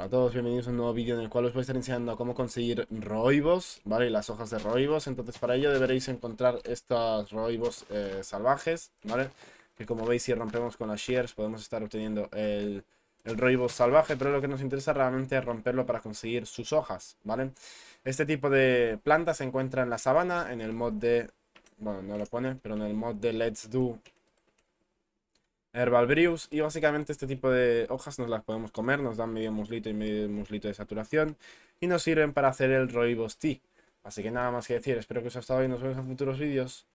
Hola a todos, bienvenidos a un nuevo vídeo en el cual os voy a estar enseñando cómo conseguir roibos, ¿vale? las hojas de roibos, entonces para ello deberéis encontrar estos roibos eh, salvajes, ¿vale? Que como veis si rompemos con las shears podemos estar obteniendo el, el salvaje, pero lo que nos interesa realmente es romperlo para conseguir sus hojas, ¿vale? Este tipo de planta se encuentra en la sabana, en el mod de... Bueno, no lo pone, pero en el mod de Let's Do Brius, y básicamente este tipo de hojas nos las podemos comer, nos dan medio muslito y medio muslito de saturación y nos sirven para hacer el Roibos tea. Así que nada más que decir, espero que os haya gustado y nos vemos en futuros vídeos.